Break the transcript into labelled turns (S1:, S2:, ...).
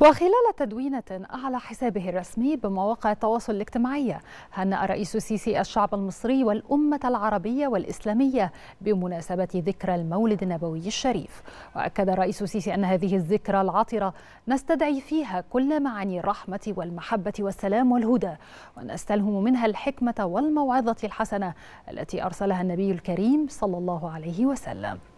S1: وخلال تدوينة على حسابه الرسمي بمواقع التواصل الاجتماعي هنأ رئيس السيسي الشعب المصري والأمة العربية والإسلامية بمناسبة ذكرى المولد النبوي الشريف وأكد الرئيس السيسي أن هذه الذكرى العطرة نستدعي فيها كل معاني الرحمة والمحبة والسلام والهدى ونستلهم منها الحكمة والموعظة الحسنة التي أرسلها النبي الكريم صلى الله عليه وسلم